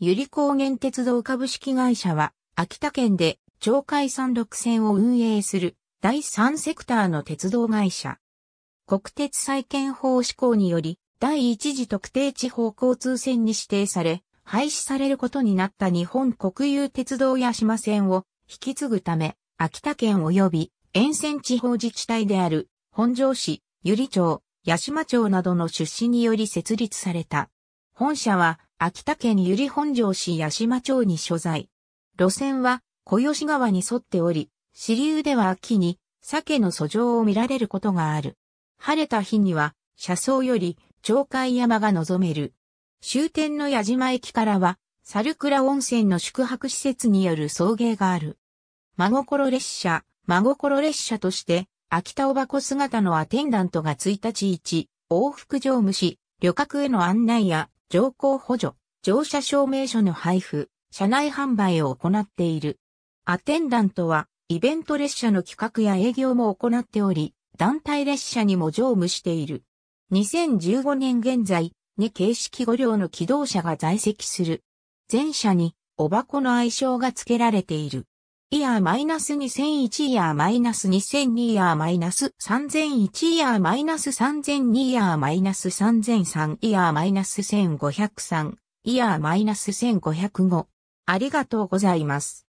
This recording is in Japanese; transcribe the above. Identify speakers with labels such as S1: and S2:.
S1: ゆり高原鉄道株式会社は、秋田県で町海山陸
S2: 線を運営する第三セクターの鉄道会社。国鉄再建法施行により、第一次特定地方交通線に指定され、廃止されることになった日本国有鉄道や島線を引き継ぐため、秋田県及び沿線地方自治体である本庄市、由利町、八島町などの出資により設立された。本社は秋田県由利本荘市八島町に所在。路線は小吉川に沿っており、支流では秋に鮭の遡上を見られることがある。晴れた日には車窓より鳥海山が望める。終点の矢島駅からは、猿倉温泉の宿泊施設による送迎がある。真心列車、真心列車として、秋田おばこ姿のアテンダントが1日1、往復乗務し、旅客への案内や乗降補助、乗車証明書の配布、車内販売を行っている。アテンダントは、イベント列車の企画や営業も行っており、団体列車にも乗務している。2015年現在、2形式5両の機動車が在籍する。全車に、おばこの愛称が付けられている。イヤーマイナス2001イヤーマイナス2002イヤーマイナス3001イヤーマイナス3002イヤーマイナス3003イヤーマイナス1503イヤーマイナ
S1: ス1505ありがとうございます。